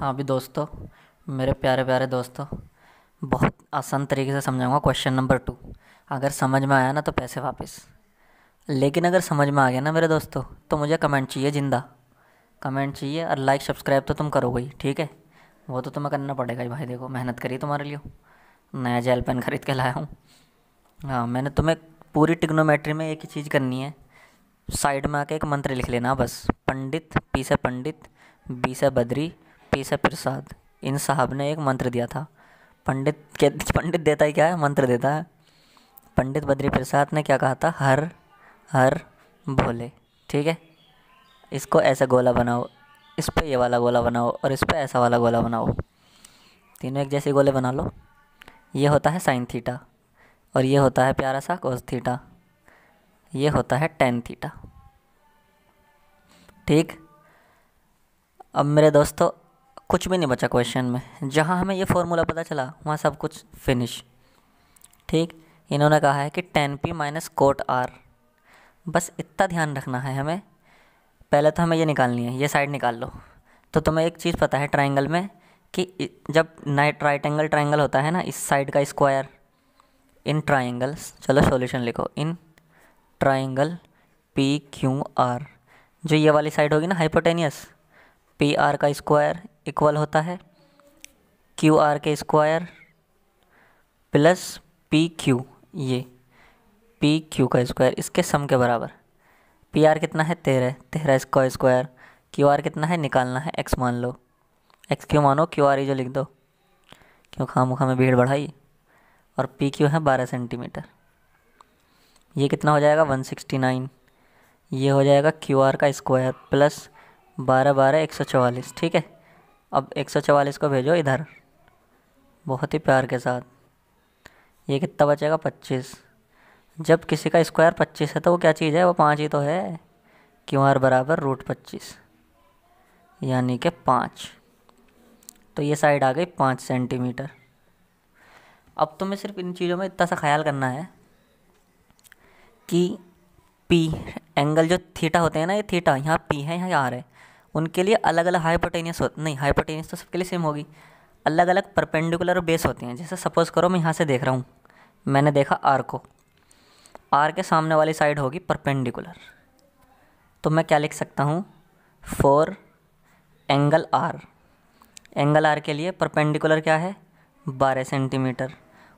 हाँ भी दोस्तों मेरे प्यारे प्यारे दोस्तों बहुत आसान तरीके से समझाऊंगा क्वेश्चन नंबर टू अगर समझ में आया ना तो पैसे वापस लेकिन अगर समझ में आ गया ना मेरे दोस्तों तो मुझे कमेंट चाहिए ज़िंदा कमेंट चाहिए और लाइक सब्सक्राइब तो तुम करोगे ही ठीक है वो तो तुम्हें करना पड़ेगा ही भाई देखो मेहनत करी तुम्हारे लिए नया जेल पेन खरीद के लाया हूँ हाँ मैंने तुम्हें पूरी टिग्नोमेट्री में एक ही चीज़ करनी है साइड में आके एक मंत्र लिख लेना बस पंडित पी से पंडित बी से बद्री पेशा प्रसाद इन साहब ने एक मंत्र दिया था पंडित के पंडित देता ही क्या है मंत्र देता है पंडित बद्री प्रसाद ने क्या कहा था हर हर भोले ठीक है इसको ऐसा गोला बनाओ इस पर ये वाला गोला बनाओ और इस पर ऐसा वाला गोला बनाओ तीनों एक जैसे गोले बना लो ये होता है साइन थीटा और ये होता है प्यारा सा कोस थीटा ये होता है टेन थीटा ठीक अब मेरे दोस्तों कुछ भी नहीं बचा क्वेश्चन में जहाँ हमें ये फॉर्मूला पता चला वहाँ सब कुछ फिनिश ठीक इन्होंने कहा है कि tan P minus cot R बस इतना ध्यान रखना है हमें पहले तो हमें ये निकालनी है ये साइड निकाल लो तो तुम्हें एक चीज़ पता है ट्राइंगल में कि जब नाइट राइट एंगल ट्राइंगल होता है ना इस साइड का स्क्वायर इन ट्राइंगल्स चलो सॉल्यूशन लिखो in triangle P Q R जो ये वाली साइड होगी ना हाइपोटेनियस पी आर का स्क्वायर इक्वल होता है क्यू आर के स्क्वायर प्लस पी क्यू ये पी क्यू का स्क्वायर इसके सम के बराबर पी आर कितना है तेरह तेरह का स्क्वायर क्यू आर कितना है निकालना है एक्स मान लो एक्स क्यू मानो क्यू आर ही जो लिख दो क्यों खाम खा में भीड़ बढ़ाई और पी क्यू है बारह सेंटीमीटर ये कितना हो जाएगा वन सिक्सटी नाइन ये हो जाएगा क्यू आर का स्क्वायर प्लस बारह बारह एक सौ चवालीस ठीक है अब एक सौ चवालीस को भेजो इधर बहुत ही प्यार के साथ ये कितना बचेगा पच्चीस जब किसी का स्क्वायर पच्चीस है तो वो क्या चीज़ है वो पाँच ही तो है क्यू आर बराबर रूट पच्चीस यानी कि पाँच तो ये साइड आ गई पाँच सेंटीमीटर अब तुम्हें सिर्फ इन चीज़ों में इतना सा ख्याल करना है कि पी एंगल जो थीटा होते हैं ना ये थीटा यहाँ पी है यहाँ आर है उनके लिए अलग अलग हाइपोटेनियस हो नहीं हाइपोटेनियस तो सबके लिए सेम होगी अलग अलग परपेंडिकुलर बेस होते हैं जैसे सपोज़ करो मैं यहाँ से देख रहा हूँ मैंने देखा आर को आर के सामने वाली साइड होगी परपेंडिकुलर तो मैं क्या लिख सकता हूँ for angle R angle R के लिए परपेंडिकुलर क्या है बारह सेंटीमीटर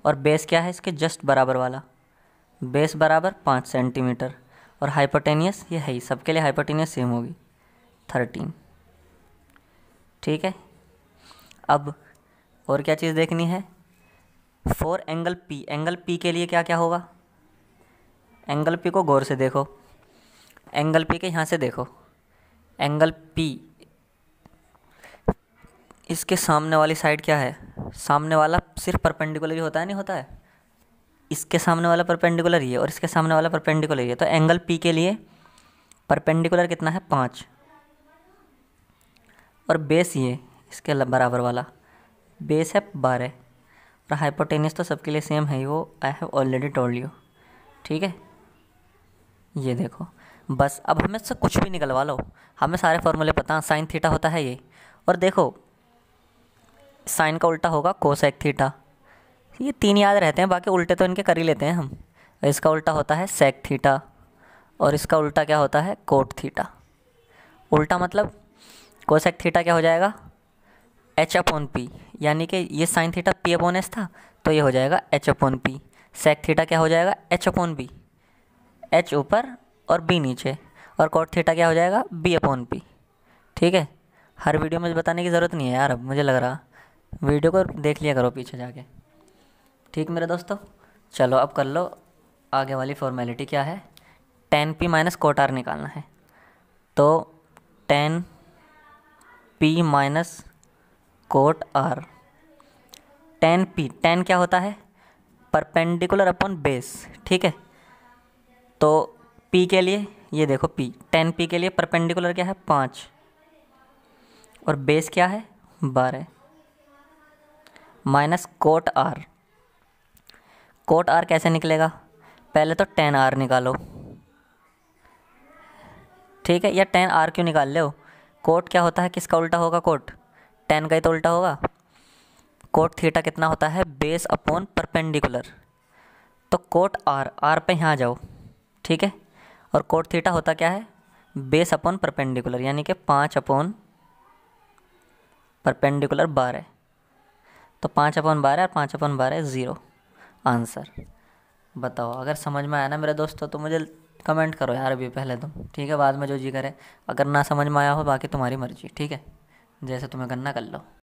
और बेस क्या है इसके जस्ट बराबर वाला बेस बराबर पाँच सेंटीमीटर और हाइपोटेनियस ये है ही सबके लिए हाइपोटेनियस सेम होगी थर्टीन ठीक है अब और क्या चीज़ देखनी है for angle P angle P के लिए क्या क्या होगा एंगल पी को गौर से देखो एंगल पी के यहाँ से देखो एंगल पी इसके सामने वाली साइड क्या है सामने वाला सिर्फ परपेंडिकुलर ही होता है नहीं होता है इसके सामने वाला परपेंडिकुलर ही है और इसके सामने वाला परपेंडिकुलर ही है तो एंगल पी के लिए परपेंडिकुलर कितना है पाँच और बेस ये इसके बराबर वाला बेस है बारह और हाइपोटेनियस तो सबके लिए सेम है वो I have already told you ठीक है ये देखो बस अब हमें से कुछ भी निकलवा लो हमें सारे फॉर्मूले पता हैं साइन थीटा होता है ये और देखो साइन का उल्टा होगा कोसेक थीटा ये तीन याद रहते हैं बाकी उल्टे तो इनके कर ही लेते हैं हम इसका उल्टा होता है सेक थीटा और इसका उल्टा क्या होता है कोट थीटा उल्टा मतलब कोसेक थीटा क्या हो जाएगा एच अपॉन पी यानी कि ये sine theta P upon S था तो ये हो जाएगा H upon P sec theta क्या हो जाएगा एच अपोन बी एच ऊपर और बी नीचे और कोट थीटा क्या हो जाएगा बी अपॉन पी ठीक है हर वीडियो में बताने की ज़रूरत नहीं है यार अब मुझे लग रहा वीडियो को देख लिया करो पीछे जाके ठीक मेरे दोस्तों चलो अब कर लो आगे वाली फॉर्मेलिटी क्या है tan P minus cot R निकालना है तो tan P minus cot R tan P tan क्या होता है परपेंडिकुलर अपॉन बेस ठीक है तो पी के लिए ये देखो पी टेन पी के लिए परपेंडिकुलर क्या है पाँच और बेस क्या है बारह minus cot R cot R कैसे निकलेगा पहले तो टेन आर निकालो ठीक है या टेन आर क्यों निकाल ले हो कोट क्या होता है किसका उल्टा होगा कोट टेन का ही तो उल्टा होगा कोट थीटा कितना होता है बेस अपॉन परपेंडिकुलर तो कोट आर आर पे यहाँ जाओ ठीक है और कोट थीटा होता क्या है बेस अपॉन परपेंडिकुलर यानी कि पाँच अपॉन परपेंडिकुलर बारह तो पाँच अपॉन बारह और पाँच अपॉन बारह ज़ीरो आंसर बताओ अगर समझ में आया ना मेरे दोस्तों तो मुझे कमेंट करो यार अभी पहले तुम ठीक है बाद में जो जी करे अगर ना समझ में आया हो बाकी तुम्हारी मर्जी ठीक है जैसे तुम्हें करना कर लो